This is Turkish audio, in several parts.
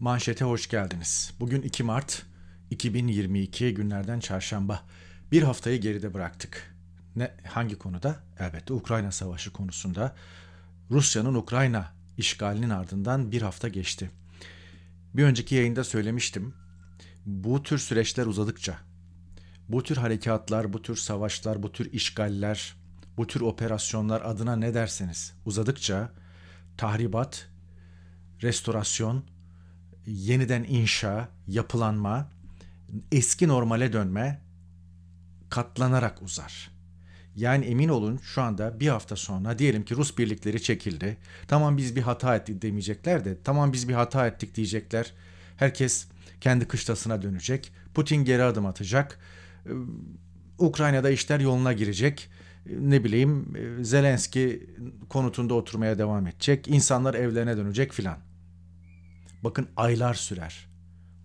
Manşete hoş geldiniz. Bugün 2 Mart 2022 günlerden çarşamba. Bir haftayı geride bıraktık. Ne hangi konuda? Elbette Ukrayna Savaşı konusunda. Rusya'nın Ukrayna işgalinin ardından bir hafta geçti. Bir önceki yayında söylemiştim. Bu tür süreçler uzadıkça bu tür harekatlar, bu tür savaşlar, bu tür işgaller, bu tür operasyonlar adına ne derseniz uzadıkça tahribat, restorasyon yeniden inşa, yapılanma, eski normale dönme katlanarak uzar. Yani emin olun şu anda bir hafta sonra diyelim ki Rus birlikleri çekildi. Tamam biz bir hata ettik demeyecekler de tamam biz bir hata ettik diyecekler. Herkes kendi kışlasına dönecek. Putin geri adım atacak. Ee, Ukrayna'da işler yoluna girecek. Ee, ne bileyim e, Zelenski konutunda oturmaya devam edecek. İnsanlar evlerine dönecek filan bakın aylar sürer.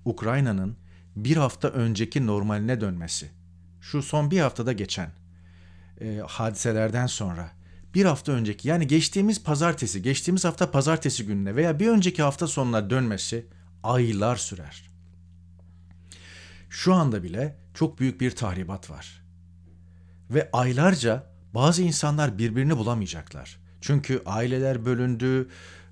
Ukrayna'nın bir hafta önceki normaline dönmesi, şu son bir haftada geçen e, hadiselerden sonra bir hafta önceki yani geçtiğimiz pazartesi, geçtiğimiz hafta pazartesi gününe veya bir önceki hafta sonuna dönmesi aylar sürer. Şu anda bile çok büyük bir tahribat var. Ve aylarca bazı insanlar birbirini bulamayacaklar. Çünkü aileler bölündü,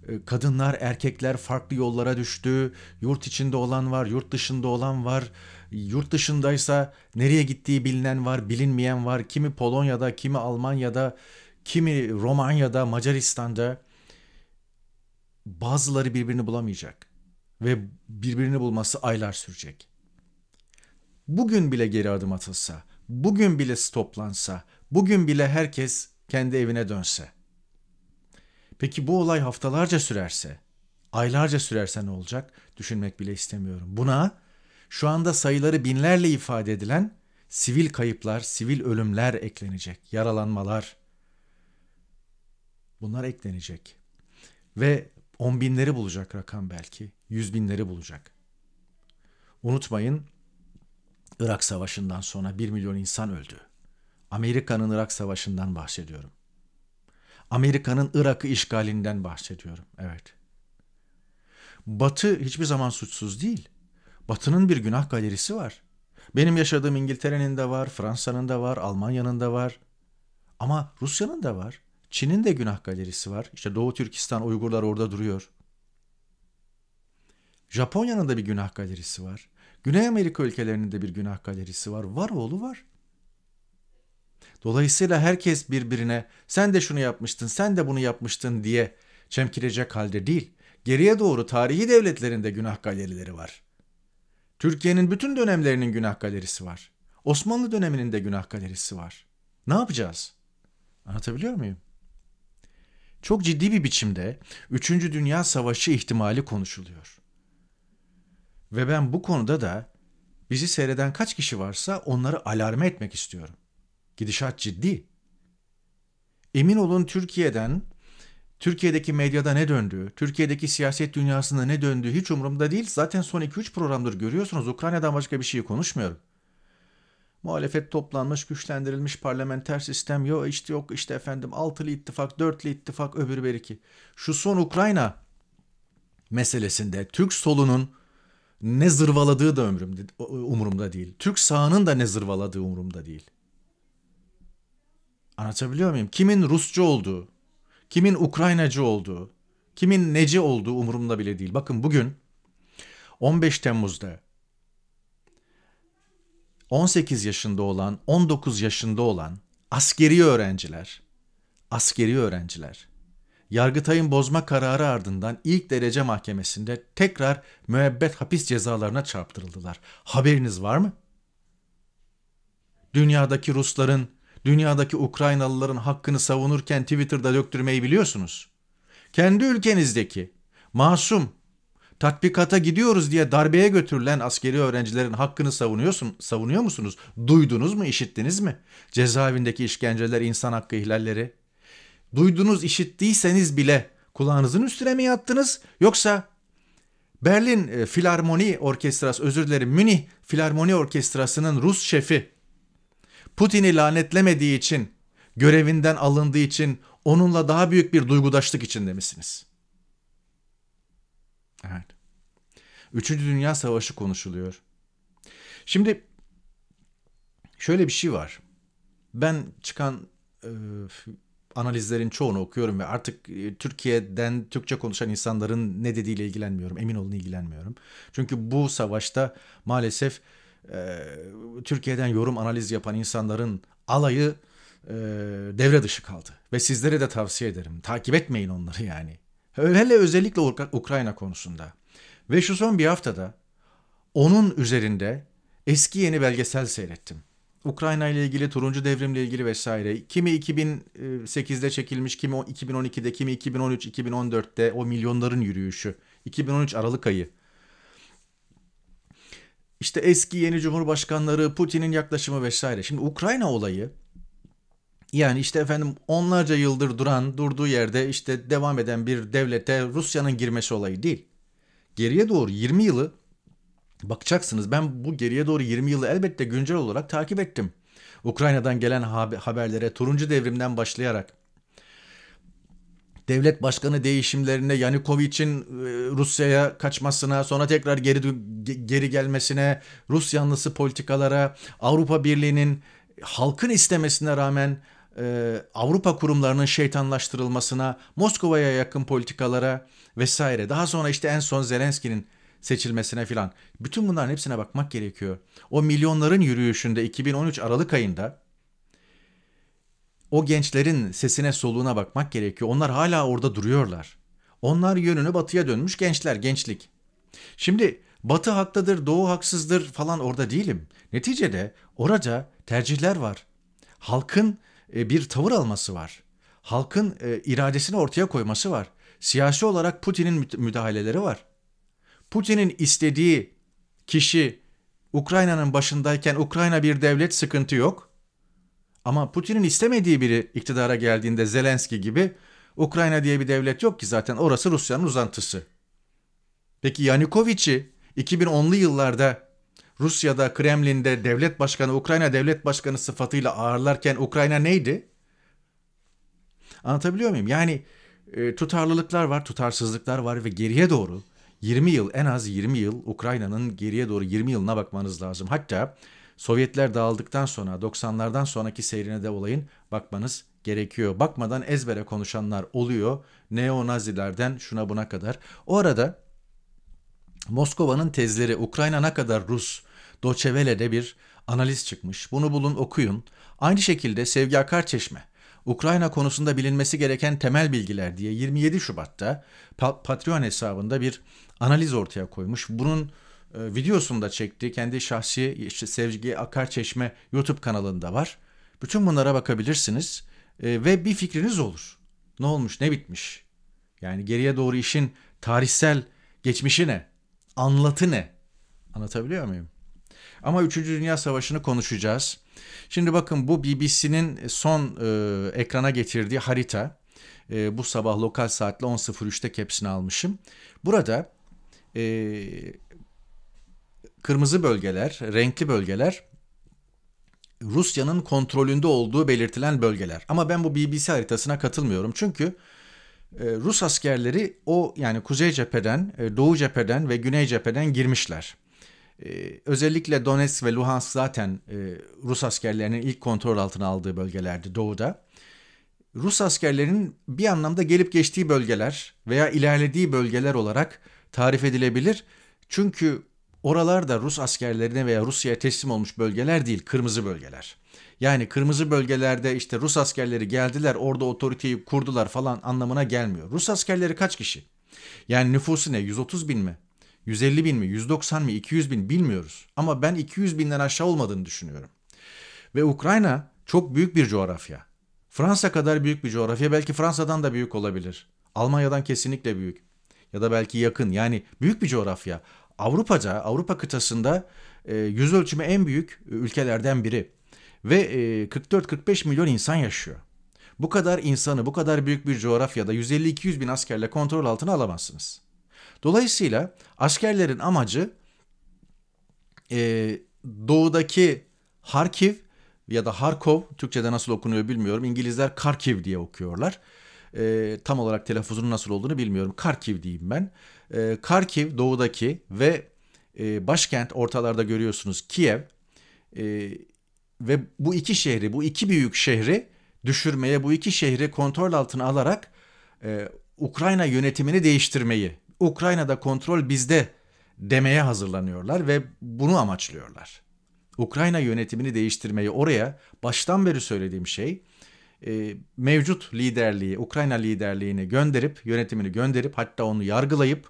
ee, kadınlar, erkekler farklı yollara düştü. Yurt içinde olan var, yurt dışında olan var. Yurt dışındaysa nereye gittiği bilinen var, bilinmeyen var. Kimi Polonya'da, kimi Almanya'da, kimi Romanya'da, Macaristan'da. Bazıları birbirini bulamayacak ve birbirini bulması aylar sürecek. Bugün bile geri adım atılsa, bugün bile stoplansa, bugün bile herkes kendi evine dönse Peki bu olay haftalarca sürerse, aylarca sürerse ne olacak? Düşünmek bile istemiyorum. Buna şu anda sayıları binlerle ifade edilen sivil kayıplar, sivil ölümler eklenecek, yaralanmalar. Bunlar eklenecek. Ve on binleri bulacak rakam belki, yüz binleri bulacak. Unutmayın, Irak Savaşı'ndan sonra bir milyon insan öldü. Amerika'nın Irak Savaşı'ndan bahsediyorum. Amerika'nın Irak'ı işgalinden bahsediyorum. Evet. Batı hiçbir zaman suçsuz değil. Batı'nın bir günah galerisi var. Benim yaşadığım İngiltere'nin de var, Fransa'nın da var, Almanya'nın da var. Ama Rusya'nın da var. Çin'in de günah galerisi var. İşte Doğu Türkistan Uygurlar orada duruyor. Japonya'nın da bir günah galerisi var. Güney Amerika ülkelerinin de bir günah galerisi var. Var oğlu var. Dolayısıyla herkes birbirine sen de şunu yapmıştın, sen de bunu yapmıştın diye çemkirecek halde değil. Geriye doğru tarihi devletlerinde günah galerileri var. Türkiye'nin bütün dönemlerinin günah galerisi var. Osmanlı döneminin de günah galerisi var. Ne yapacağız? Anlatabiliyor muyum? Çok ciddi bir biçimde 3. Dünya Savaşı ihtimali konuşuluyor. Ve ben bu konuda da bizi seyreden kaç kişi varsa onları alarme etmek istiyorum. Gidişat ciddi. Emin olun Türkiye'den, Türkiye'deki medyada ne döndüğü, Türkiye'deki siyaset dünyasında ne döndüğü hiç umurumda değil. Zaten son 2-3 programdır görüyorsunuz Ukrayna'dan başka bir şey konuşmuyorum. Muhalefet toplanmış, güçlendirilmiş parlamenter sistem yok işte yok işte efendim altılı ittifak, dörtlü ittifak öbür beriki. Şu son Ukrayna meselesinde Türk solunun ne zırvaladığı da ömrümde, umurumda değil. Türk sağının da ne zırvaladığı umurumda değil. Anlatabiliyor muyum? Kimin Rusçu olduğu, kimin Ukraynacı olduğu, kimin neci olduğu umurumda bile değil. Bakın bugün 15 Temmuz'da 18 yaşında olan, 19 yaşında olan askeri öğrenciler, askeri öğrenciler Yargıtay'ın bozma kararı ardından ilk derece mahkemesinde tekrar müebbet hapis cezalarına çarptırıldılar. Haberiniz var mı? Dünyadaki Rusların dünyadaki Ukraynalıların hakkını savunurken Twitter'da döktürmeyi biliyorsunuz. Kendi ülkenizdeki masum tatbikata gidiyoruz diye darbeye götürülen askeri öğrencilerin hakkını savunuyorsun, savunuyor musunuz? Duydunuz mu, işittiniz mi? Cezaevindeki işkenceler, insan hakkı ihlalleri. Duydunuz, işittiyseniz bile kulağınızın üstüne mi yattınız? Yoksa Berlin e, Filarmoni Orkestrası, özür dilerim Münih Filarmoni Orkestrası'nın Rus şefi Putin'i lanetlemediği için, görevinden alındığı için, onunla daha büyük bir duygudaşlık içinde misiniz? Evet. Üçüncü Dünya Savaşı konuşuluyor. Şimdi şöyle bir şey var. Ben çıkan e, analizlerin çoğunu okuyorum ve artık e, Türkiye'den Türkçe konuşan insanların ne dediğiyle ilgilenmiyorum. Emin olun ilgilenmiyorum. Çünkü bu savaşta maalesef e, Türkiye'den yorum analiz yapan insanların alayı e, devre dışı kaldı. Ve sizlere de tavsiye ederim. Takip etmeyin onları yani. Hele özellikle Ukrayna konusunda. Ve şu son bir haftada onun üzerinde eski yeni belgesel seyrettim. Ukrayna ile ilgili, turuncu devrimle ilgili vesaire. Kimi 2008'de e, çekilmiş, kimi 2012'de, kimi 2013, 2014'te o milyonların yürüyüşü. 2013 Aralık ayı işte eski yeni cumhurbaşkanları, Putin'in yaklaşımı vesaire. Şimdi Ukrayna olayı yani işte efendim onlarca yıldır duran, durduğu yerde işte devam eden bir devlete Rusya'nın girmesi olayı değil. Geriye doğru 20 yılı bakacaksınız. Ben bu geriye doğru 20 yılı elbette güncel olarak takip ettim. Ukrayna'dan gelen haberlere turuncu devrimden başlayarak devlet başkanı değişimlerine, Yanukovych'in e, Rusya'ya kaçmasına, sonra tekrar geri geri gelmesine, Rus yanlısı politikalara, Avrupa Birliği'nin halkın istemesine rağmen e, Avrupa kurumlarının şeytanlaştırılmasına, Moskova'ya yakın politikalara vesaire. Daha sonra işte en son Zelenski'nin seçilmesine filan. Bütün bunların hepsine bakmak gerekiyor. O milyonların yürüyüşünde 2013 Aralık ayında o gençlerin sesine soluğuna bakmak gerekiyor. Onlar hala orada duruyorlar. Onlar yönünü batıya dönmüş gençler, gençlik. Şimdi batı haklıdır, doğu haksızdır falan orada değilim. Neticede orada tercihler var. Halkın e, bir tavır alması var. Halkın e, iradesini ortaya koyması var. Siyasi olarak Putin'in müdahaleleri var. Putin'in istediği kişi Ukrayna'nın başındayken Ukrayna bir devlet sıkıntı yok. Ama Putin'in istemediği biri iktidara geldiğinde Zelenski gibi Ukrayna diye bir devlet yok ki zaten orası Rusya'nın uzantısı. Peki Yanukovic'i 2010'lu yıllarda Rusya'da Kremlin'de devlet başkanı Ukrayna devlet başkanı sıfatıyla ağırlarken Ukrayna neydi? Anlatabiliyor muyum? Yani e, tutarlılıklar var, tutarsızlıklar var ve geriye doğru 20 yıl en az 20 yıl Ukrayna'nın geriye doğru 20 yılına bakmanız lazım. Hatta Sovyetler dağıldıktan sonra 90'lardan sonraki seyrine de olayın bakmanız gerekiyor. Bakmadan ezbere konuşanlar oluyor. Neo-Nazilerden şuna buna kadar. O arada Moskova'nın tezleri Ukrayna ne kadar Rus, Doçevele'de bir analiz çıkmış. Bunu bulun okuyun. Aynı şekilde Sevgi Akar Ukrayna konusunda bilinmesi gereken temel bilgiler diye 27 Şubat'ta Patreon hesabında bir analiz ortaya koymuş. Bunun e, videosunu da çekti. Kendi şahsi işte Sevgi Akar Çeşme YouTube kanalında var. Bütün bunlara bakabilirsiniz e, ve bir fikriniz olur. Ne olmuş, ne bitmiş? Yani geriye doğru işin tarihsel geçmişi ne? Anlatı ne? Anlatabiliyor muyum? Ama 3. Dünya Savaşı'nı konuşacağız. Şimdi bakın bu BBC'nin son e, ekrana getirdiği harita. E, bu sabah lokal saatle 10.03'te kepsini almışım. Burada e, kırmızı bölgeler, renkli bölgeler Rusya'nın kontrolünde olduğu belirtilen bölgeler. Ama ben bu BBC haritasına katılmıyorum. Çünkü e, Rus askerleri o yani kuzey cepheden, e, doğu cepheden ve güney cepheden girmişler. E, özellikle Donetsk ve Luhansk zaten Rus askerlerinin ilk kontrol altına aldığı bölgelerdi doğuda. Rus askerlerinin bir anlamda gelip geçtiği bölgeler veya ilerlediği bölgeler olarak tarif edilebilir. Çünkü Oralar da Rus askerlerine veya Rusya'ya teslim olmuş bölgeler değil, kırmızı bölgeler. Yani kırmızı bölgelerde işte Rus askerleri geldiler, orada otoriteyi kurdular falan anlamına gelmiyor. Rus askerleri kaç kişi? Yani nüfusu ne? 130 bin mi? 150 bin mi? 190 mi? 200 bin bilmiyoruz. Ama ben 200 binden aşağı olmadığını düşünüyorum. Ve Ukrayna çok büyük bir coğrafya. Fransa kadar büyük bir coğrafya. Belki Fransa'dan da büyük olabilir. Almanya'dan kesinlikle büyük. Ya da belki yakın. Yani büyük bir coğrafya. Avrupa'da, Avrupa kıtasında e, yüz ölçümü en büyük e, ülkelerden biri. Ve e, 44-45 milyon insan yaşıyor. Bu kadar insanı bu kadar büyük bir coğrafyada 150-200 bin askerle kontrol altına alamazsınız. Dolayısıyla askerlerin amacı e, doğudaki Harkiv ya da Harkov, Türkçe'de nasıl okunuyor bilmiyorum. İngilizler Karkiv diye okuyorlar. E, tam olarak telaffuzunun nasıl olduğunu bilmiyorum. Karkiv diyeyim ben. E, ee, Karkiv doğudaki ve e, başkent ortalarda görüyorsunuz Kiev e, ve bu iki şehri, bu iki büyük şehri düşürmeye, bu iki şehri kontrol altına alarak e, Ukrayna yönetimini değiştirmeyi, Ukrayna'da kontrol bizde demeye hazırlanıyorlar ve bunu amaçlıyorlar. Ukrayna yönetimini değiştirmeyi oraya baştan beri söylediğim şey e, mevcut liderliği, Ukrayna liderliğini gönderip, yönetimini gönderip hatta onu yargılayıp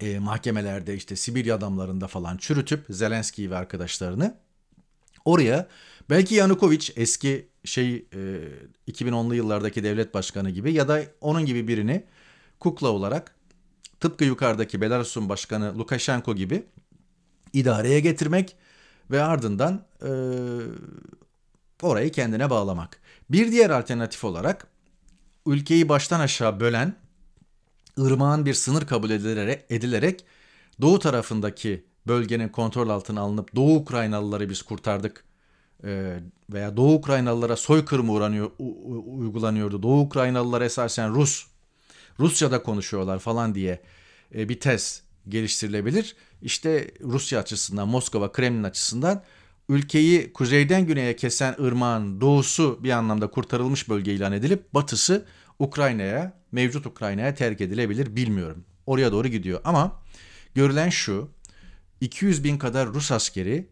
e, mahkemelerde işte Sibirya adamlarında falan çürütüp Zelenski'yi ve arkadaşlarını oraya belki Yanukovic eski şey e, 2010'lu yıllardaki devlet başkanı gibi ya da onun gibi birini kukla olarak tıpkı yukarıdaki Belarus'un başkanı Lukashenko gibi idareye getirmek ve ardından e, orayı kendine bağlamak. Bir diğer alternatif olarak ülkeyi baştan aşağı bölen ırmağın bir sınır kabul edilerek, edilerek doğu tarafındaki bölgenin kontrol altına alınıp Doğu Ukraynalıları biz kurtardık e, veya Doğu Ukraynalılara soykırım uğranıyor, u, u, uygulanıyordu. Doğu Ukraynalılar esasen Rus, Rusya'da konuşuyorlar falan diye e, bir tez geliştirilebilir. İşte Rusya açısından, Moskova, Kremlin açısından ülkeyi kuzeyden güneye kesen ırmağın doğusu bir anlamda kurtarılmış bölge ilan edilip batısı Ukrayna'ya, mevcut Ukrayna'ya terk edilebilir bilmiyorum. Oraya doğru gidiyor ama görülen şu 200 bin kadar Rus askeri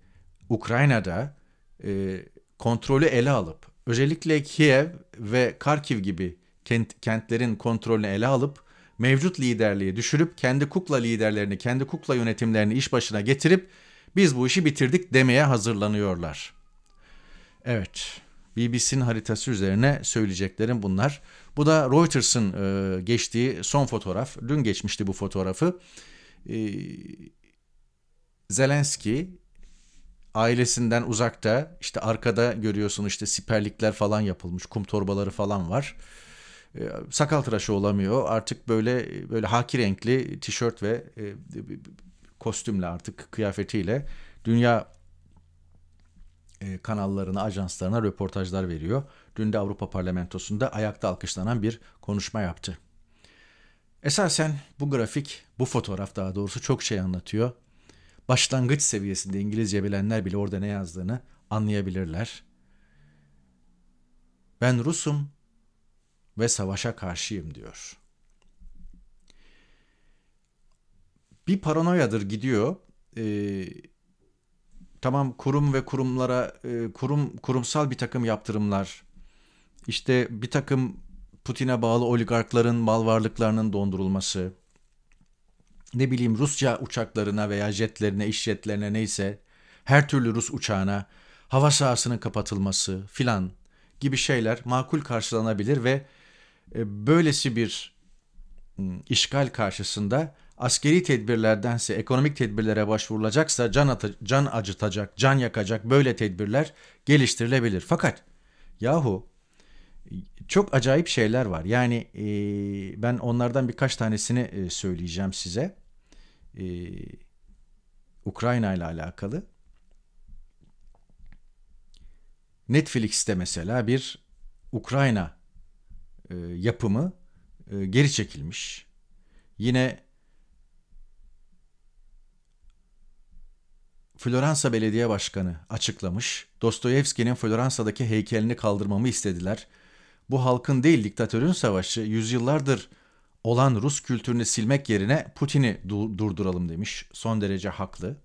Ukrayna'da e, kontrolü ele alıp özellikle Kiev ve Karkiv gibi kent, kentlerin kontrolünü ele alıp mevcut liderliği düşürüp kendi kukla liderlerini, kendi kukla yönetimlerini iş başına getirip biz bu işi bitirdik demeye hazırlanıyorlar. Evet, BBC'nin haritası üzerine söyleyeceklerim bunlar. Bu da Reuters'ın e, geçtiği son fotoğraf. Dün geçmişti bu fotoğrafı. E, Zelenski ailesinden uzakta işte arkada görüyorsun işte siperlikler falan yapılmış kum torbaları falan var. E, sakal tıraşı olamıyor artık böyle böyle haki renkli tişört ve e, kostümle artık kıyafetiyle dünya e, kanallarına, ajanslarına röportajlar veriyor. Dün de Avrupa Parlamentosu'nda ayakta alkışlanan bir konuşma yaptı. Esasen bu grafik, bu fotoğraf daha doğrusu çok şey anlatıyor. Başlangıç seviyesinde İngilizce bilenler bile orada ne yazdığını anlayabilirler. Ben Rusum ve savaşa karşıyım diyor. bir paranoyadır gidiyor. E, tamam kurum ve kurumlara e, kurum kurumsal bir takım yaptırımlar işte bir takım Putin'e bağlı oligarkların mal varlıklarının dondurulması ne bileyim Rusya uçaklarına veya jetlerine, iş jetlerine neyse her türlü Rus uçağına hava sahasının kapatılması filan gibi şeyler makul karşılanabilir ve e, böylesi bir ıı, işgal karşısında askeri tedbirlerdense ekonomik tedbirlere başvurulacaksa can, atı, can acıtacak, can yakacak böyle tedbirler geliştirilebilir. Fakat yahu çok acayip şeyler var. Yani e, ben onlardan birkaç tanesini e, söyleyeceğim size. E, Ukrayna ile alakalı. Netflix'te mesela bir Ukrayna e, yapımı e, geri çekilmiş. Yine Floransa Belediye Başkanı açıklamış. Dostoyevski'nin Floransa'daki heykelini kaldırmamı istediler. Bu halkın değil diktatörün savaşı yüzyıllardır olan Rus kültürünü silmek yerine Putin'i dur- durduralım demiş. Son derece haklı.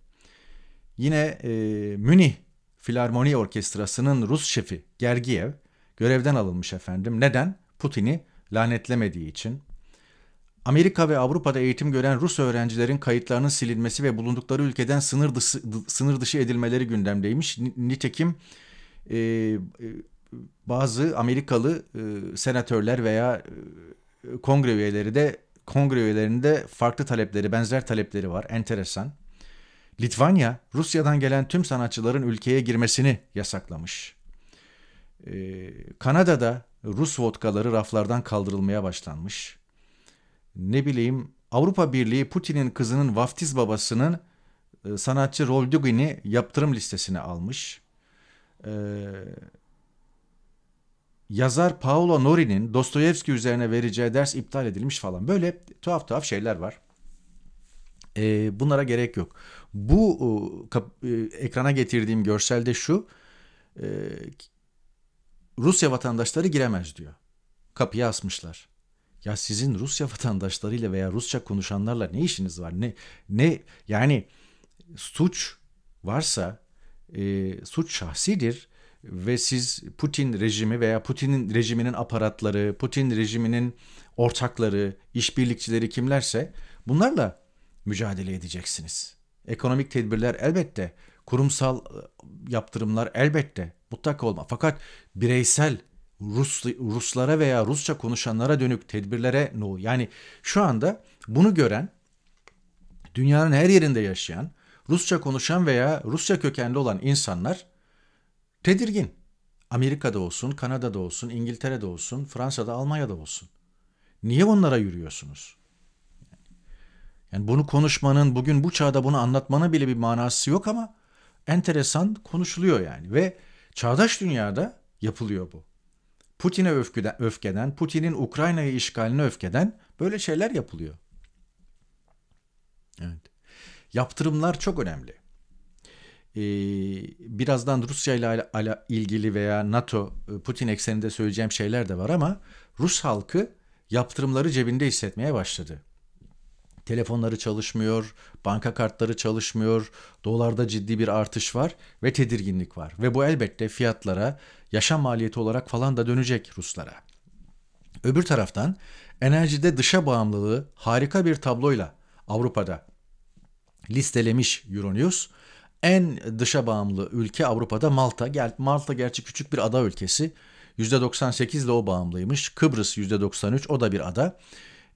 Yine e, Münih Filarmoni Orkestrası'nın Rus şefi Gergiev görevden alınmış efendim. Neden? Putin'i lanetlemediği için. Amerika ve Avrupa'da eğitim gören Rus öğrencilerin kayıtlarının silinmesi ve bulundukları ülkeden sınır dışı, sınır dışı edilmeleri gündemdeymiş. Nitekim e, e, bazı Amerikalı e, senatörler veya e, kongre üyeleri de kongre üyelerinde farklı talepleri, benzer talepleri var. Enteresan. Litvanya, Rusya'dan gelen tüm sanatçıların ülkeye girmesini yasaklamış. Ee, Kanada'da Rus vodkaları raflardan kaldırılmaya başlanmış ne bileyim Avrupa Birliği Putin'in kızının vaftiz babasının e, sanatçı Roldugin'i yaptırım listesine almış. E, yazar Paolo Nori'nin Dostoyevski üzerine vereceği ders iptal edilmiş falan. Böyle tuhaf tuhaf şeyler var. E, bunlara gerek yok. Bu e, e ekrana getirdiğim görselde şu. E, Rusya vatandaşları giremez diyor. kapıyı asmışlar. Ya sizin Rusya vatandaşlarıyla veya Rusça konuşanlarla ne işiniz var? Ne ne yani suç varsa e, suç şahsidir ve siz Putin rejimi veya Putin'in rejiminin aparatları, Putin rejiminin ortakları, işbirlikçileri kimlerse bunlarla mücadele edeceksiniz. Ekonomik tedbirler elbette, kurumsal e, yaptırımlar elbette mutlaka olma. Fakat bireysel Rus, Ruslara veya Rusça konuşanlara dönük tedbirlere no. Yani şu anda bunu gören, dünyanın her yerinde yaşayan, Rusça konuşan veya Rusça kökenli olan insanlar tedirgin. Amerika'da olsun, Kanada'da olsun, İngiltere'de olsun, Fransa'da, Almanya'da olsun. Niye onlara yürüyorsunuz? Yani bunu konuşmanın, bugün bu çağda bunu anlatmanın bile bir manası yok ama enteresan konuşuluyor yani. Ve çağdaş dünyada yapılıyor bu. Putin'e öfkeden, öfkeden Putin'in Ukrayna'yı işgaline öfkeden böyle şeyler yapılıyor. Evet. Yaptırımlar çok önemli. Ee, birazdan Rusya ile ilgili veya NATO e, Putin ekseninde söyleyeceğim şeyler de var ama Rus halkı yaptırımları cebinde hissetmeye başladı telefonları çalışmıyor, banka kartları çalışmıyor, dolarda ciddi bir artış var ve tedirginlik var. Ve bu elbette fiyatlara, yaşam maliyeti olarak falan da dönecek Ruslara. Öbür taraftan enerjide dışa bağımlılığı harika bir tabloyla Avrupa'da listelemiş Euronews. En dışa bağımlı ülke Avrupa'da Malta. Malta gerçi küçük bir ada ülkesi. %98 de o bağımlıymış. Kıbrıs %93 o da bir ada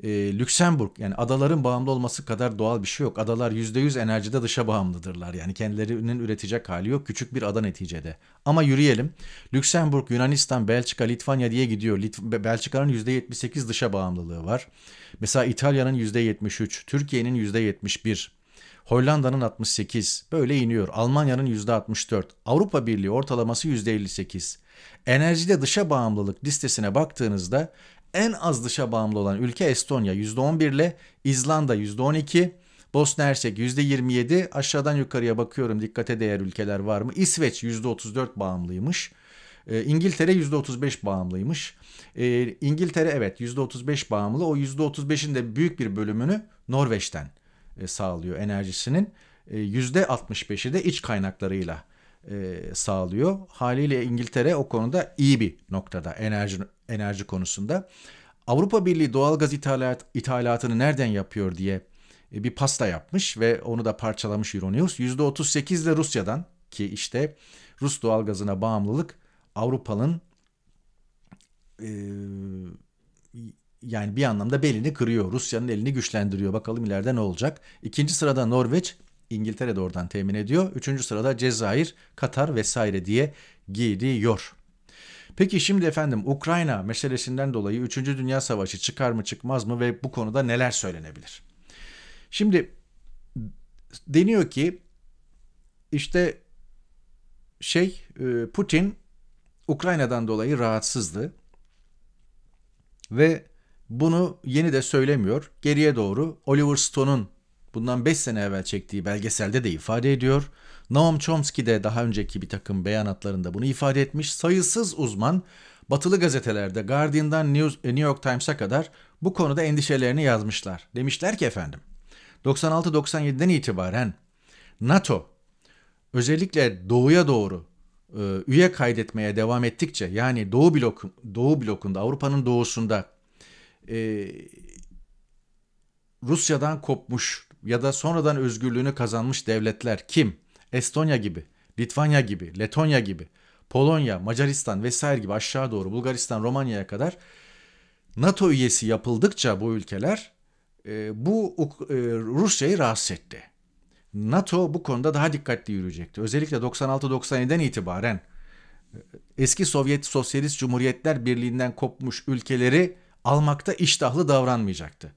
e, Lüksemburg yani adaların bağımlı olması kadar doğal bir şey yok. Adalar %100 enerjide dışa bağımlıdırlar. Yani kendilerinin üretecek hali yok. Küçük bir ada neticede. Ama yürüyelim. Lüksemburg, Yunanistan, Belçika, Litvanya diye gidiyor. Litv- Belçika'nın %78 dışa bağımlılığı var. Mesela İtalya'nın %73, Türkiye'nin %71. Hollanda'nın 68 böyle iniyor. Almanya'nın %64. Avrupa Birliği ortalaması %58. Enerjide dışa bağımlılık listesine baktığınızda en az dışa bağımlı olan ülke Estonya %11 ile İzlanda %12, Bosna Hersek %27 aşağıdan yukarıya bakıyorum dikkate değer ülkeler var mı? İsveç %34 bağımlıymış. E, İngiltere %35 bağımlıymış. E, İngiltere evet %35 bağımlı. O %35'in de büyük bir bölümünü Norveç'ten e, sağlıyor enerjisinin. E, %65'i de iç kaynaklarıyla e, sağlıyor. Haliyle İngiltere o konuda iyi bir noktada enerji enerji konusunda. Avrupa Birliği doğalgaz ithalat, ithalatını nereden yapıyor diye e, bir pasta yapmış ve onu da parçalamış Euronews. %38 de Rusya'dan ki işte Rus doğalgazına bağımlılık Avrupa'nın e, yani bir anlamda belini kırıyor. Rusya'nın elini güçlendiriyor. Bakalım ileride ne olacak. İkinci sırada Norveç İngiltere de oradan temin ediyor. Üçüncü sırada Cezayir, Katar vesaire diye gidiyor. Peki şimdi efendim Ukrayna meselesinden dolayı 3. Dünya Savaşı çıkar mı çıkmaz mı ve bu konuda neler söylenebilir? Şimdi deniyor ki işte şey e, Putin Ukrayna'dan dolayı rahatsızdı ve bunu yeni de söylemiyor. Geriye doğru Oliver Stone'un bundan 5 sene evvel çektiği belgeselde de ifade ediyor. Noam Chomsky de daha önceki bir takım beyanatlarında bunu ifade etmiş. Sayısız uzman batılı gazetelerde Guardian'dan New e, York Times'a kadar bu konuda endişelerini yazmışlar. Demişler ki efendim 96-97'den itibaren NATO özellikle doğuya doğru e, üye kaydetmeye devam ettikçe yani doğu blok doğu blokunda Avrupa'nın doğusunda e, Rusya'dan kopmuş ya da sonradan özgürlüğünü kazanmış devletler kim? Estonya gibi, Litvanya gibi, Letonya gibi, Polonya, Macaristan vesaire gibi aşağı doğru Bulgaristan, Romanya'ya kadar NATO üyesi yapıldıkça bu ülkeler e, bu e, Rusya'yı rahatsız etti. NATO bu konuda daha dikkatli yürüyecekti. Özellikle 96-97'den itibaren e, eski Sovyet Sosyalist Cumhuriyetler Birliği'nden kopmuş ülkeleri almakta iştahlı davranmayacaktı.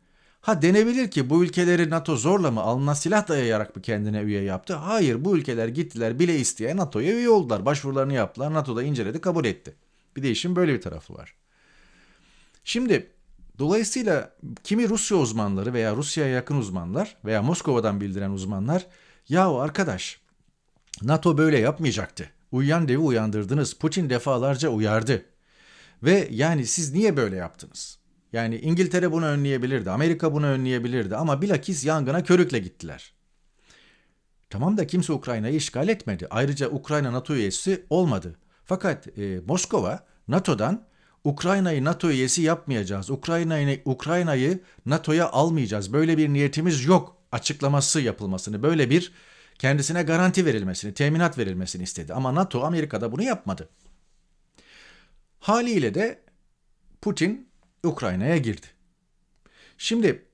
Ha denebilir ki bu ülkeleri NATO zorla mı alına silah dayayarak mı kendine üye yaptı? Hayır bu ülkeler gittiler bile isteye NATO'ya üye oldular. Başvurularını yaptılar NATO'da inceledi kabul etti. Bir de işin böyle bir tarafı var. Şimdi dolayısıyla kimi Rusya uzmanları veya Rusya'ya yakın uzmanlar veya Moskova'dan bildiren uzmanlar yahu arkadaş NATO böyle yapmayacaktı. Uyuyan devi uyandırdınız. Putin defalarca uyardı. Ve yani siz niye böyle yaptınız? Yani İngiltere bunu önleyebilirdi, Amerika bunu önleyebilirdi ama bilakis yangına körükle gittiler. Tamam da kimse Ukrayna'yı işgal etmedi. Ayrıca Ukrayna NATO üyesi olmadı. Fakat e, Moskova NATO'dan Ukrayna'yı NATO üyesi yapmayacağız. Ukrayna'yı Ukrayna'yı NATO'ya almayacağız. Böyle bir niyetimiz yok açıklaması yapılmasını, böyle bir kendisine garanti verilmesini, teminat verilmesini istedi. Ama NATO Amerika'da bunu yapmadı. Haliyle de Putin Ukrayna'ya girdi. Şimdi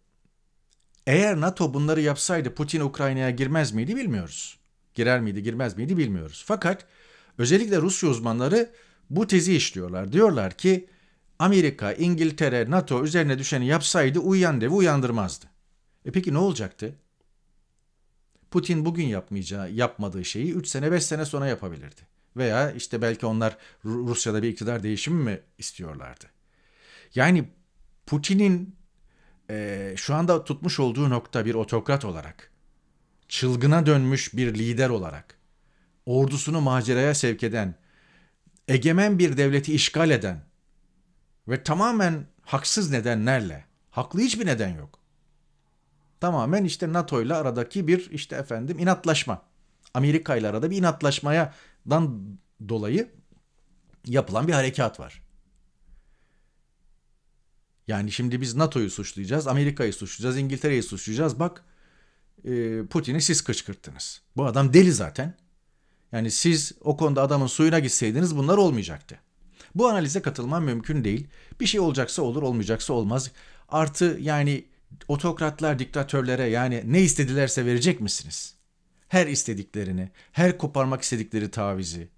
eğer NATO bunları yapsaydı Putin Ukrayna'ya girmez miydi bilmiyoruz. Girer miydi girmez miydi bilmiyoruz. Fakat özellikle Rusya uzmanları bu tezi işliyorlar. Diyorlar ki Amerika, İngiltere, NATO üzerine düşeni yapsaydı uyuyan devi uyandırmazdı. E peki ne olacaktı? Putin bugün yapmayacağı, yapmadığı şeyi 3 sene 5 sene sonra yapabilirdi. Veya işte belki onlar Rusya'da bir iktidar değişimi mi istiyorlardı? Yani Putin'in e, şu anda tutmuş olduğu nokta bir otokrat olarak, çılgına dönmüş bir lider olarak, ordusunu maceraya sevk eden, egemen bir devleti işgal eden ve tamamen haksız nedenlerle, haklı hiçbir neden yok. Tamamen işte NATO ile aradaki bir işte efendim inatlaşma. Amerika ile arada bir inatlaşmayadan dolayı yapılan bir harekat var. Yani şimdi biz NATO'yu suçlayacağız, Amerika'yı suçlayacağız, İngiltere'yi suçlayacağız. Bak e, Putin'i siz kışkırttınız. Bu adam deli zaten. Yani siz o konuda adamın suyuna gitseydiniz bunlar olmayacaktı. Bu analize katılmam mümkün değil. Bir şey olacaksa olur, olmayacaksa olmaz. Artı yani otokratlar diktatörlere yani ne istedilerse verecek misiniz? Her istediklerini, her koparmak istedikleri tavizi,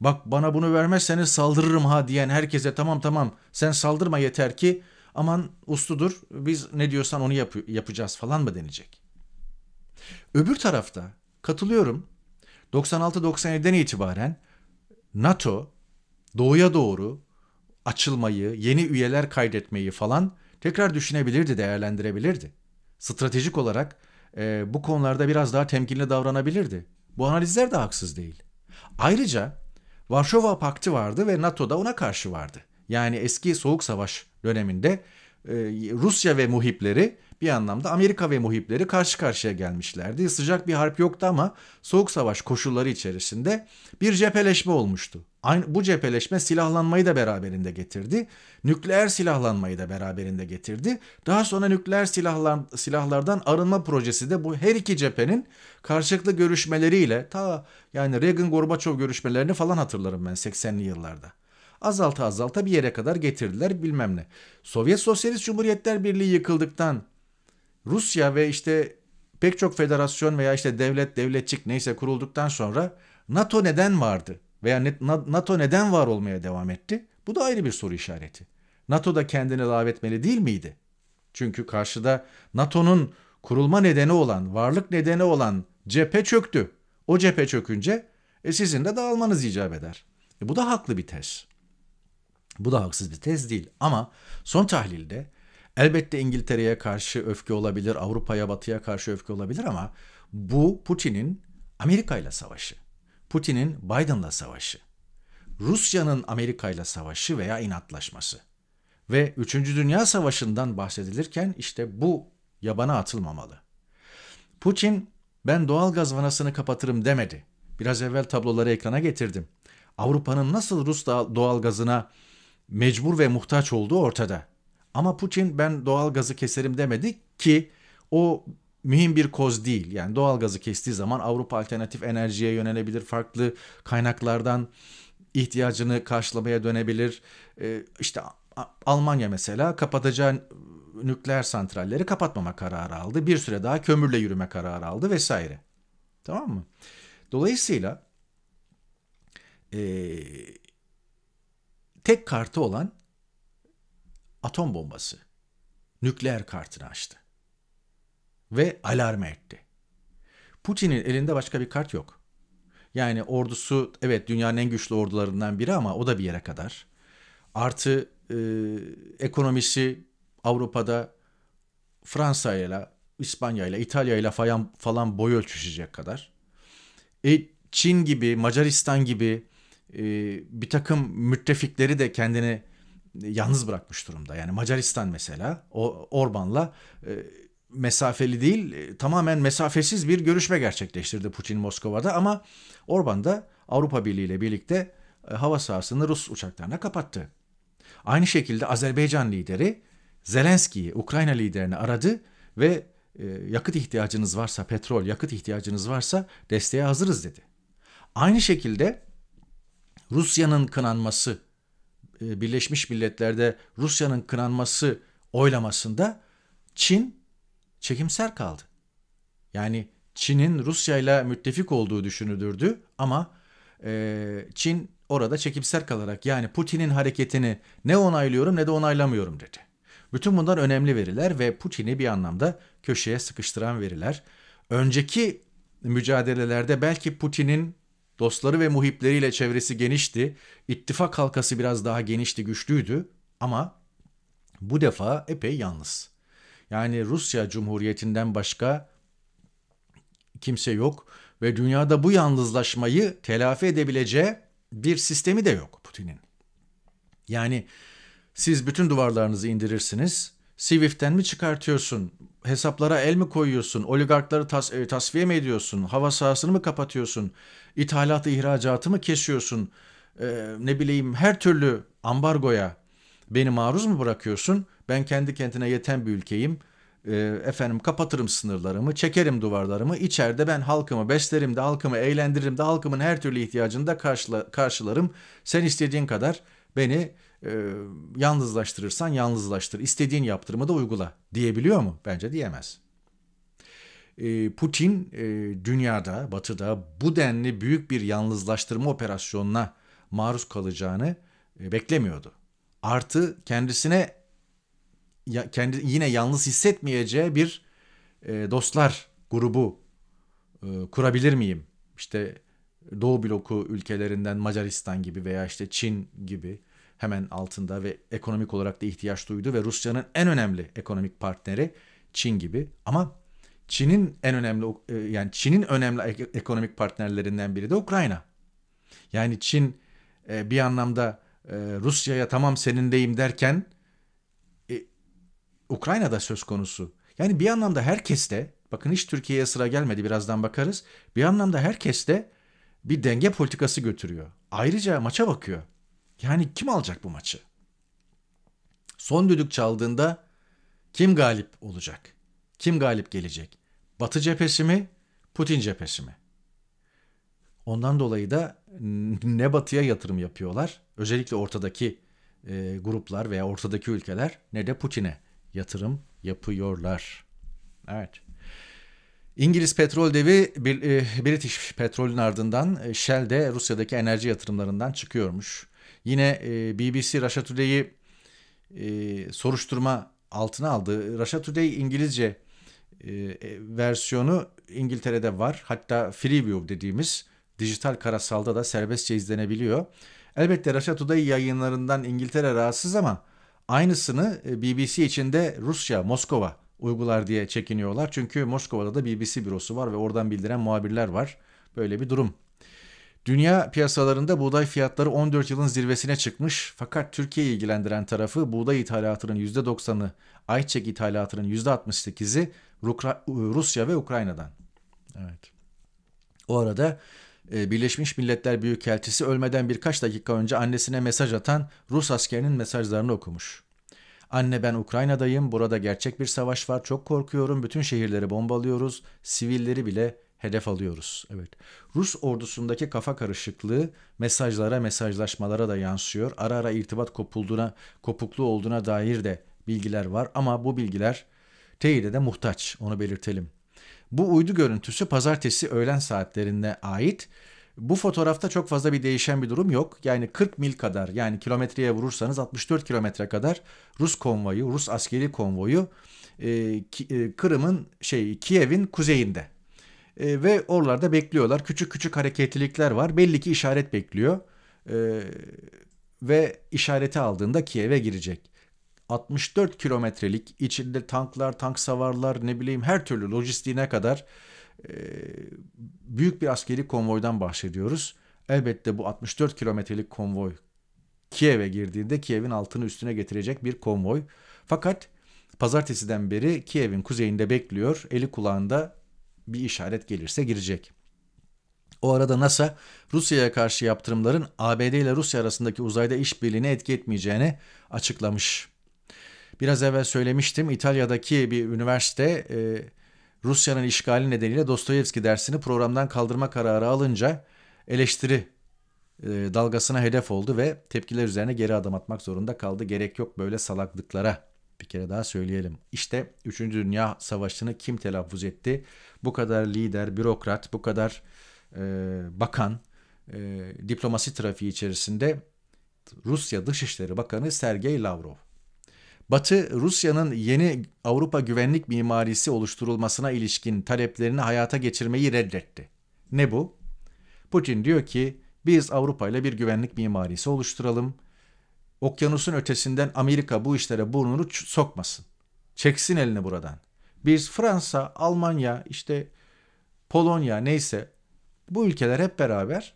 bak bana bunu vermezseniz saldırırım ha diyen herkese tamam tamam sen saldırma yeter ki aman usludur biz ne diyorsan onu yap yapacağız falan mı denecek. Öbür tarafta katılıyorum 96-97'den itibaren NATO doğuya doğru açılmayı, yeni üyeler kaydetmeyi falan tekrar düşünebilirdi, değerlendirebilirdi. Stratejik olarak e, bu konularda biraz daha temkinli davranabilirdi. Bu analizler de haksız değil. Ayrıca Varşova Paktı vardı ve NATO da ona karşı vardı. Yani eski Soğuk Savaş döneminde e, Rusya ve muhipleri bir anlamda Amerika ve muhipleri karşı karşıya gelmişlerdi. Sıcak bir harp yoktu ama soğuk savaş koşulları içerisinde bir cepheleşme olmuştu. Aynı, bu cepheleşme silahlanmayı da beraberinde getirdi. Nükleer silahlanmayı da beraberinde getirdi. Daha sonra nükleer silahlan, silahlardan arınma projesi de bu her iki cephenin karşılıklı görüşmeleriyle ta yani Reagan-Gorbaçov görüşmelerini falan hatırlarım ben 80'li yıllarda azalta azalta bir yere kadar getirdiler bilmem ne. Sovyet Sosyalist Cumhuriyetler Birliği yıkıldıktan Rusya ve işte pek çok federasyon veya işte devlet, devletçik neyse kurulduktan sonra NATO neden vardı? Veya NATO neden var olmaya devam etti? Bu da ayrı bir soru işareti. NATO da kendini davetmeli değil miydi? Çünkü karşıda NATO'nun kurulma nedeni olan, varlık nedeni olan cephe çöktü. O cephe çökünce e, sizin de dağılmanız icap eder. E, bu da haklı bir tez. Bu da haksız bir tez değil ama son tahlilde Elbette İngiltere'ye karşı öfke olabilir, Avrupa'ya, Batı'ya karşı öfke olabilir ama bu Putin'in Amerika ile savaşı. Putin'in Biden'la savaşı. Rusya'nın Amerika ile savaşı veya inatlaşması. Ve 3. Dünya Savaşı'ndan bahsedilirken işte bu yabana atılmamalı. Putin ben doğal gaz vanasını kapatırım demedi. Biraz evvel tabloları ekrana getirdim. Avrupa'nın nasıl Rus doğal gazına mecbur ve muhtaç olduğu ortada. Ama Putin ben doğal gazı keserim demedi ki o mühim bir koz değil. Yani doğal gazı kestiği zaman Avrupa alternatif enerjiye yönelebilir. Farklı kaynaklardan ihtiyacını karşılamaya dönebilir. Ee, işte Almanya mesela kapatacağı nükleer santralleri kapatmama kararı aldı. Bir süre daha kömürle yürüme kararı aldı vesaire. Tamam mı? Dolayısıyla e, tek kartı olan atom bombası, nükleer kartını açtı. Ve alarm etti. Putin'in elinde başka bir kart yok. Yani ordusu evet dünyanın en güçlü ordularından biri ama o da bir yere kadar. Artı e, ekonomisi Avrupa'da Fransa ile İspanya ile İtalya ile falan, falan boy ölçüşecek kadar. E, Çin gibi Macaristan gibi e, bir takım müttefikleri de kendini yalnız bırakmış durumda. Yani Macaristan mesela o Orban'la e, mesafeli değil e, tamamen mesafesiz bir görüşme gerçekleştirdi Putin Moskova'da ama Orban da Avrupa Birliği ile birlikte e, hava sahasını Rus uçaklarına kapattı. Aynı şekilde Azerbaycan lideri Zelenski'yi Ukrayna liderini aradı ve e, yakıt ihtiyacınız varsa petrol yakıt ihtiyacınız varsa desteğe hazırız dedi. Aynı şekilde Rusya'nın kınanması e, Birleşmiş Milletler'de Rusya'nın kınanması oylamasında Çin çekimser kaldı. Yani Çin'in Rusya ile müttefik olduğu düşünülürdü ama e, Çin orada çekimser kalarak yani Putin'in hareketini ne onaylıyorum ne de onaylamıyorum dedi. Bütün bunlar önemli veriler ve Putin'i bir anlamda köşeye sıkıştıran veriler. Önceki mücadelelerde belki Putin'in Dostları ve muhipleriyle çevresi genişti. İttifak halkası biraz daha genişti, güçlüydü ama bu defa epey yalnız. Yani Rusya Cumhuriyeti'nden başka kimse yok ve dünyada bu yalnızlaşmayı telafi edebileceği bir sistemi de yok Putin'in. Yani siz bütün duvarlarınızı indirirsiniz. Siviften mi çıkartıyorsun hesaplara el mi koyuyorsun? Oligarkları tas e, tasfiye mi ediyorsun? Hava sahasını mı kapatıyorsun? İthalatı, ihracatı mı kesiyorsun? E, ne bileyim her türlü ambargoya beni maruz mu bırakıyorsun? Ben kendi kendine yeten bir ülkeyim. E, efendim kapatırım sınırlarımı, çekerim duvarlarımı. İçeride ben halkımı beslerim de, halkımı eğlendiririm de, halkımın her türlü ihtiyacını da karşıla, karşılarım. Sen istediğin kadar Beni e, yalnızlaştırırsan yalnızlaştır. İstediğin yaptırımı da uygula diyebiliyor mu? Bence diyemez. E, Putin e, dünyada, batıda bu denli büyük bir yalnızlaştırma operasyonuna maruz kalacağını e, beklemiyordu. Artı kendisine ya, kendi yine yalnız hissetmeyeceği bir e, dostlar grubu e, kurabilir miyim? İşte Doğu bloku ülkelerinden Macaristan gibi veya işte Çin gibi hemen altında ve ekonomik olarak da ihtiyaç duydu ve Rusya'nın en önemli ekonomik partneri Çin gibi ama Çin'in en önemli e, yani Çin'in önemli ekonomik partnerlerinden biri de Ukrayna. Yani Çin e, bir anlamda e, Rusya'ya tamam senindeyim derken Ukrayna da söz konusu. Yani bir anlamda herkes de bakın hiç Türkiye'ye sıra gelmedi birazdan bakarız. Bir anlamda herkes herkeste bir denge politikası götürüyor. Ayrıca maça bakıyor. Yani kim alacak bu maçı? Son düdük çaldığında kim galip olacak? Kim galip gelecek? Batı cephesi mi? Putin cephesi mi? Ondan dolayı da ne batıya yatırım yapıyorlar, özellikle ortadaki e, gruplar veya ortadaki ülkeler ne de Putin'e yatırım yapıyorlar. Evet. İngiliz petrol devi e, British Petrol'ün ardından e, Shell de Rusya'daki enerji yatırımlarından çıkıyormuş. Yine e, BBC Russia Today'i soruşturma altına aldı. Russia Today İngilizce versiyonu İngiltere'de var. Hatta Freeview dediğimiz dijital karasalda da serbestçe izlenebiliyor. Elbette Russia Today yayınlarından İngiltere rahatsız ama aynısını BBC içinde Rusya, Moskova uygular diye çekiniyorlar. Çünkü Moskova'da da BBC bürosu var ve oradan bildiren muhabirler var. Böyle bir durum. Dünya piyasalarında buğday fiyatları 14 yılın zirvesine çıkmış fakat Türkiye'yi ilgilendiren tarafı buğday ithalatının %90'ı, ayçiçek ithalatının %68'i Rusya ve Ukrayna'dan. Evet. O arada e, Birleşmiş Milletler Büyükelçisi ölmeden birkaç dakika önce annesine mesaj atan Rus askerinin mesajlarını okumuş. Anne ben Ukrayna'dayım. Burada gerçek bir savaş var. Çok korkuyorum. Bütün şehirleri bombalıyoruz. Sivilleri bile hedef alıyoruz. Evet. Rus ordusundaki kafa karışıklığı mesajlara, mesajlaşmalara da yansıyor. Ara ara irtibat kopulduğuna, kopukluğu olduğuna dair de bilgiler var ama bu bilgiler teyide de muhtaç. Onu belirtelim. Bu uydu görüntüsü pazartesi öğlen saatlerinde ait bu fotoğrafta çok fazla bir değişen bir durum yok. Yani 40 mil kadar yani kilometreye vurursanız 64 kilometre kadar Rus konvoyu, Rus askeri konvoyu e, e, Kırım'ın şey Kiev'in kuzeyinde. E, ve oralarda bekliyorlar. Küçük küçük hareketlilikler var. Belli ki işaret bekliyor. E, ve işareti aldığında Kiev'e girecek. 64 kilometrelik içinde tanklar, tank savarlar ne bileyim her türlü lojistiğine kadar ee, büyük bir askeri konvoydan bahsediyoruz. Elbette bu 64 kilometrelik konvoy Kiev'e girdiğinde Kiev'in altını üstüne getirecek bir konvoy. Fakat pazartesiden beri Kiev'in kuzeyinde bekliyor. Eli kulağında bir işaret gelirse girecek. O arada NASA Rusya'ya karşı yaptırımların ABD ile Rusya arasındaki uzayda işbirliğine etki etmeyeceğini açıklamış. Biraz evvel söylemiştim İtalya'daki bir üniversite e, Rusya'nın işgali nedeniyle Dostoyevski dersini programdan kaldırma kararı alınca eleştiri e, dalgasına hedef oldu ve tepkiler üzerine geri adım atmak zorunda kaldı. Gerek yok böyle salaklıklara. Bir kere daha söyleyelim. İşte 3. Dünya Savaşı'nı kim telaffuz etti? Bu kadar lider, bürokrat, bu kadar e, bakan, e, diplomasi trafiği içerisinde Rusya Dışişleri Bakanı Sergey Lavrov. Batı, Rusya'nın yeni Avrupa güvenlik mimarisi oluşturulmasına ilişkin taleplerini hayata geçirmeyi reddetti. Ne bu? Putin diyor ki biz Avrupa ile bir güvenlik mimarisi oluşturalım. Okyanusun ötesinden Amerika bu işlere burnunu sokmasın. Çeksin elini buradan. Biz Fransa, Almanya, işte Polonya neyse bu ülkeler hep beraber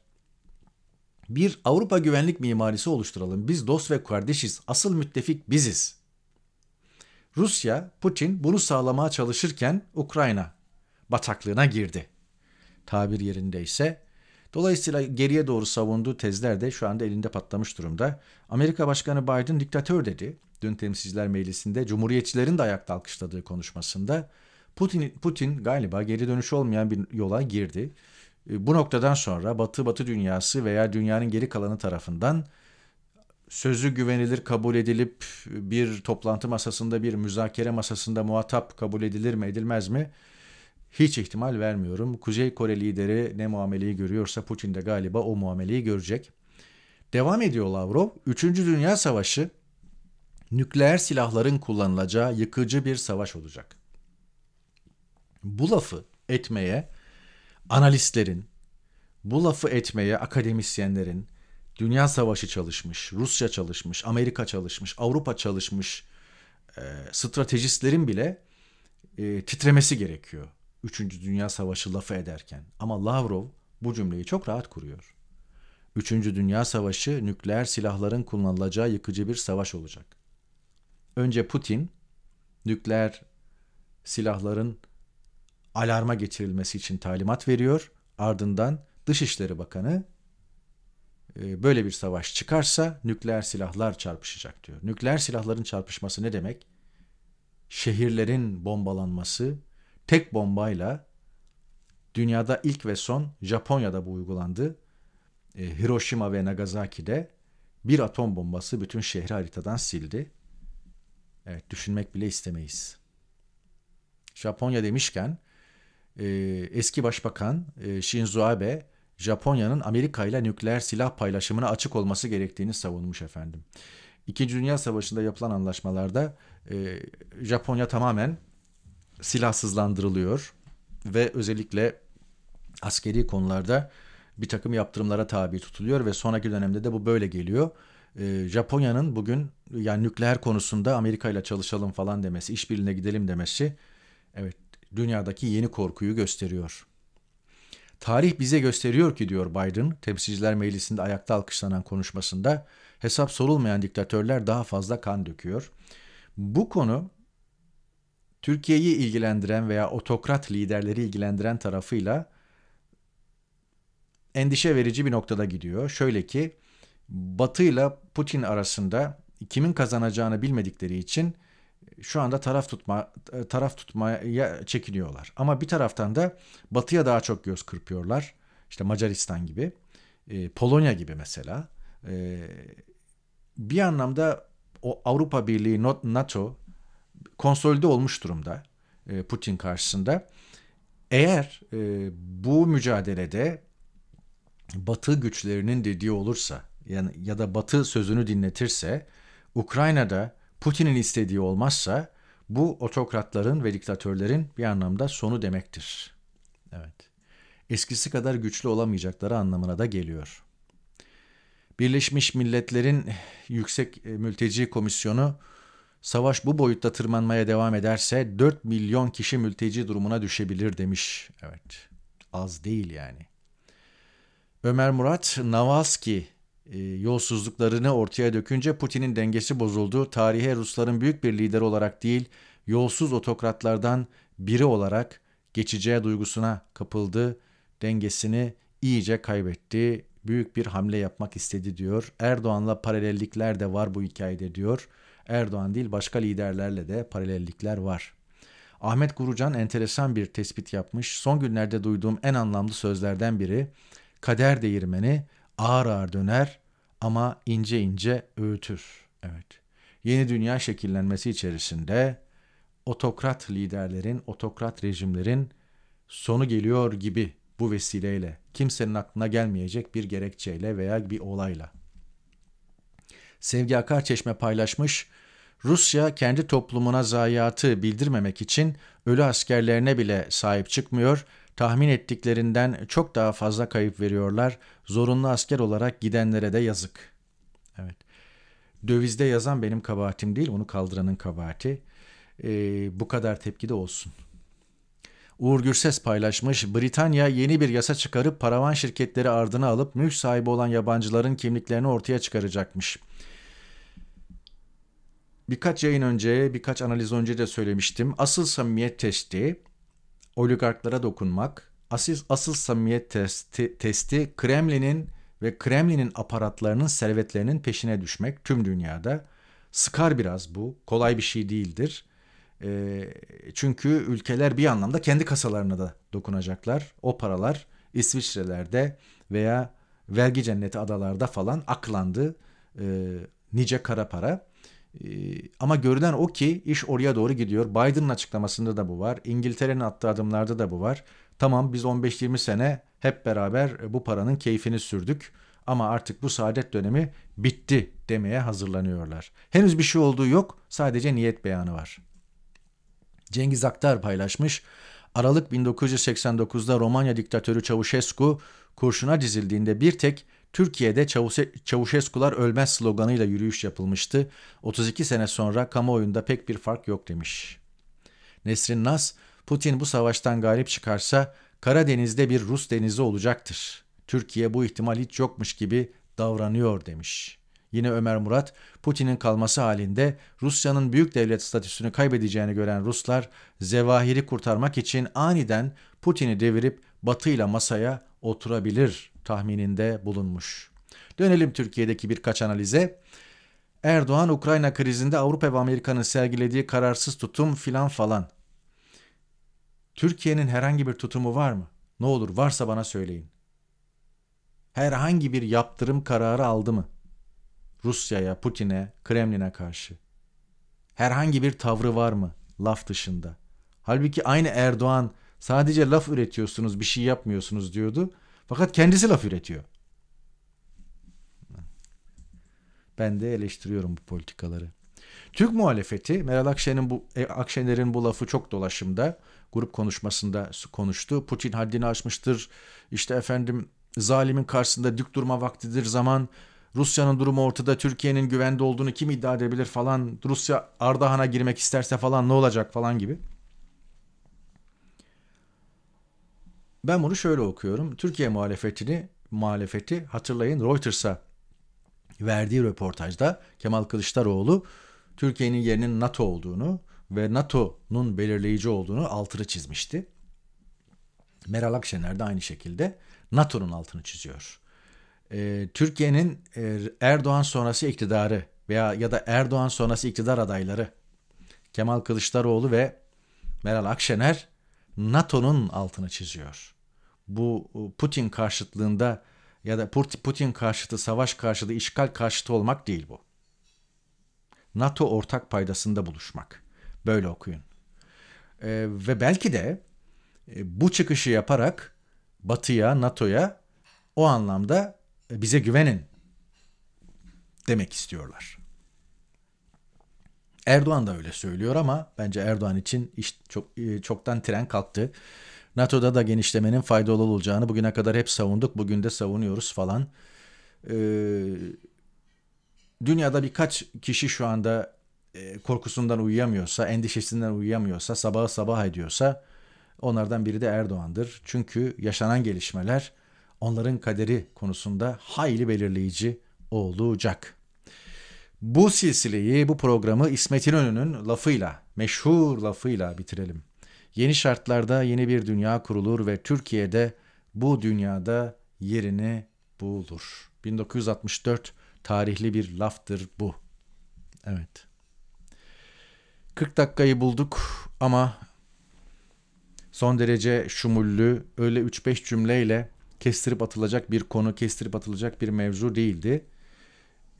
bir Avrupa güvenlik mimarisi oluşturalım. Biz dost ve kardeşiz. Asıl müttefik biziz. Rusya, Putin bunu sağlamaya çalışırken Ukrayna bataklığına girdi. Tabir yerinde ise Dolayısıyla geriye doğru savunduğu tezler de şu anda elinde patlamış durumda. Amerika Başkanı Biden diktatör dedi. Dün Temsilciler Meclisi'nde Cumhuriyetçilerin de ayakta alkışladığı konuşmasında Putin, Putin galiba geri dönüş olmayan bir yola girdi. E, bu noktadan sonra Batı Batı dünyası veya dünyanın geri kalanı tarafından sözü güvenilir kabul edilip bir toplantı masasında bir müzakere masasında muhatap kabul edilir mi edilmez mi? Hiç ihtimal vermiyorum. Kuzey Kore lideri ne muameleyi görüyorsa Putin de galiba o muameleyi görecek. Devam ediyor Lavrov. Üçüncü Dünya Savaşı nükleer silahların kullanılacağı yıkıcı bir savaş olacak. Bu lafı etmeye analistlerin, bu lafı etmeye akademisyenlerin, Dünya Savaşı çalışmış, Rusya çalışmış, Amerika çalışmış, Avrupa çalışmış e, stratejistlerin bile e, titremesi gerekiyor. Üçüncü Dünya Savaşı lafı ederken. Ama Lavrov bu cümleyi çok rahat kuruyor. Üçüncü Dünya Savaşı nükleer silahların kullanılacağı yıkıcı bir savaş olacak. Önce Putin nükleer silahların alarma geçirilmesi için talimat veriyor. Ardından Dışişleri Bakanı e, böyle bir savaş çıkarsa nükleer silahlar çarpışacak diyor. Nükleer silahların çarpışması ne demek? Şehirlerin bombalanması tek bombayla dünyada ilk ve son Japonya'da bu uygulandı. E, Hiroşima ve Nagasaki'de bir atom bombası bütün şehri haritadan sildi. Evet düşünmek bile istemeyiz. Japonya demişken e, eski başbakan Shinzo Abe Japonya'nın Amerika ile nükleer silah paylaşımına açık olması gerektiğini savunmuş efendim. İkinci Dünya Savaşı'nda yapılan anlaşmalarda e, Japonya tamamen silahsızlandırılıyor ve özellikle askeri konularda bir takım yaptırımlara tabi tutuluyor ve sonraki dönemde de bu böyle geliyor. E, Japonya'nın bugün yani nükleer konusunda Amerika ile çalışalım falan demesi, işbirliğine gidelim demesi evet dünyadaki yeni korkuyu gösteriyor. Tarih bize gösteriyor ki diyor Biden temsilciler meclisinde ayakta alkışlanan konuşmasında hesap sorulmayan diktatörler daha fazla kan döküyor. Bu konu Türkiye'yi ilgilendiren veya otokrat liderleri ilgilendiren tarafıyla endişe verici bir noktada gidiyor. Şöyle ki Batı ile Putin arasında kimin kazanacağını bilmedikleri için şu anda taraf tutma e, taraf tutmaya çekiniyorlar. Ama bir taraftan da Batı'ya daha çok göz kırpıyorlar. İşte Macaristan gibi, e, Polonya gibi mesela. E, bir anlamda o Avrupa Birliği, NATO konsolide olmuş durumda e, Putin karşısında. Eğer e, bu mücadelede Batı güçlerinin dediği olursa yani ya da Batı sözünü dinletirse Ukrayna'da Putin'in istediği olmazsa bu otokratların ve diktatörlerin bir anlamda sonu demektir. Evet. Eskisi kadar güçlü olamayacakları anlamına da geliyor. Birleşmiş Milletler'in Yüksek e, Mülteci Komisyonu savaş bu boyutta tırmanmaya devam ederse 4 milyon kişi mülteci durumuna düşebilir demiş. Evet. Az değil yani. Ömer Murat Navalski ee, yolsuzluklarını ortaya dökünce Putin'in dengesi bozuldu. Tarihe Rusların büyük bir lideri olarak değil, yolsuz otokratlardan biri olarak geçeceği duygusuna kapıldı. Dengesini iyice kaybetti. Büyük bir hamle yapmak istedi diyor. Erdoğan'la paralellikler de var bu hikayede diyor. Erdoğan değil başka liderlerle de paralellikler var. Ahmet Gurucan enteresan bir tespit yapmış. Son günlerde duyduğum en anlamlı sözlerden biri kader değirmeni ağır ağır döner ama ince ince öğütür. Evet. Yeni dünya şekillenmesi içerisinde otokrat liderlerin, otokrat rejimlerin sonu geliyor gibi bu vesileyle, kimsenin aklına gelmeyecek bir gerekçeyle veya bir olayla. Sevgi Akar Çeşme paylaşmış, Rusya kendi toplumuna zayiatı bildirmemek için ölü askerlerine bile sahip çıkmıyor.'' tahmin ettiklerinden çok daha fazla kayıp veriyorlar. Zorunlu asker olarak gidenlere de yazık. Evet. Dövizde yazan benim kabahatim değil, onu kaldıranın kabahati. Ee, bu kadar tepki de olsun. Uğur Gürses paylaşmış. Britanya yeni bir yasa çıkarıp paravan şirketleri ardına alıp mülk sahibi olan yabancıların kimliklerini ortaya çıkaracakmış. Birkaç yayın önce, birkaç analiz önce de söylemiştim. Asıl samimiyet testi oligarklara dokunmak, asıl, asıl samimiyet testi, testi Kremlin'in ve Kremlin'in aparatlarının servetlerinin peşine düşmek tüm dünyada. Sıkar biraz bu, kolay bir şey değildir. E, çünkü ülkeler bir anlamda kendi kasalarına da dokunacaklar. O paralar İsviçre'lerde veya vergi cenneti adalarda falan aklandı e, nice kara para. Ee, ama görünen o ki iş oraya doğru gidiyor. Biden'ın açıklamasında da bu var. İngiltere'nin attığı adımlarda da bu var. Tamam biz 15-20 sene hep beraber e, bu paranın keyfini sürdük ama artık bu saadet dönemi bitti demeye hazırlanıyorlar. Henüz bir şey olduğu yok sadece niyet beyanı var. Cengiz Aktar paylaşmış. Aralık 1989'da Romanya diktatörü Çavuşescu kurşuna dizildiğinde bir tek Türkiye'de Çavuşeskular ölmez sloganıyla yürüyüş yapılmıştı. 32 sene sonra kamuoyunda pek bir fark yok demiş. Nesrin Nas, Putin bu savaştan galip çıkarsa Karadeniz'de bir Rus denizi olacaktır. Türkiye bu ihtimal hiç yokmuş gibi davranıyor demiş. Yine Ömer Murat, Putin'in kalması halinde Rusya'nın büyük devlet statüsünü kaybedeceğini gören Ruslar, zevahiri kurtarmak için aniden Putin'i devirip Batı ile masaya oturabilir tahmininde bulunmuş. Dönelim Türkiye'deki birkaç analize. Erdoğan Ukrayna krizinde Avrupa ve Amerika'nın sergilediği kararsız tutum filan falan. Türkiye'nin herhangi bir tutumu var mı? Ne olur varsa bana söyleyin. Herhangi bir yaptırım kararı aldı mı? Rusya'ya, Putin'e, Kremlin'e karşı. Herhangi bir tavrı var mı laf dışında? Halbuki aynı Erdoğan sadece laf üretiyorsunuz, bir şey yapmıyorsunuz diyordu. Fakat kendisi laf üretiyor. Ben de eleştiriyorum bu politikaları. Türk muhalefeti Meral Akşener'in bu e, Akşener'in bu lafı çok dolaşımda. Grup konuşmasında konuştu. Putin haddini aşmıştır. İşte efendim zalimin karşısında dük durma vaktidir zaman. Rusya'nın durumu ortada. Türkiye'nin güvende olduğunu kim iddia edebilir falan. Rusya Ardahan'a girmek isterse falan ne olacak falan gibi. Ben bunu şöyle okuyorum. Türkiye muhalefetini muhalefeti hatırlayın Reuters'a verdiği röportajda Kemal Kılıçdaroğlu Türkiye'nin yerinin NATO olduğunu ve NATO'nun belirleyici olduğunu altını çizmişti. Meral Akşener de aynı şekilde NATO'nun altını çiziyor. Ee, Türkiye'nin e, Erdoğan sonrası iktidarı veya ya da Erdoğan sonrası iktidar adayları Kemal Kılıçdaroğlu ve Meral Akşener NATO'nun altını çiziyor bu e, Putin karşıtlığında ya da Putin karşıtı, savaş karşıtı, işgal karşıtı olmak değil bu. NATO ortak paydasında buluşmak. Böyle okuyun. E, ve belki de e, bu çıkışı yaparak Batı'ya, NATO'ya o anlamda e, bize güvenin demek istiyorlar. Erdoğan da öyle söylüyor ama bence Erdoğan için iş çok e, çoktan tren kalktı. NATO'da da genişlemenin faydalı olacağını bugüne kadar hep savunduk. Bugün de savunuyoruz falan. E, dünyada birkaç kişi şu anda e, korkusundan uyuyamıyorsa, endişesinden uyuyamıyorsa, sabaha sabah ediyorsa onlardan biri de Erdoğan'dır. Çünkü yaşanan gelişmeler onların kaderi konusunda hayli belirleyici olacak. Bu silsileyi, bu programı İsmet İnönü'nün lafıyla, meşhur lafıyla bitirelim. Yeni şartlarda yeni bir dünya kurulur ve Türkiye'de bu dünyada yerini bulur. 1964 tarihli bir laftır bu. Evet. 40 dakikayı bulduk ama son derece şumullü, öyle 3-5 cümleyle kestirip atılacak bir konu, kestirip atılacak bir mevzu değildi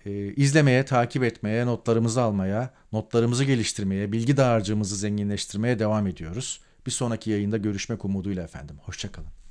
e, izlemeye, takip etmeye, notlarımızı almaya, notlarımızı geliştirmeye, bilgi dağarcığımızı zenginleştirmeye devam ediyoruz. Bir sonraki yayında görüşmek umuduyla efendim. Hoşçakalın.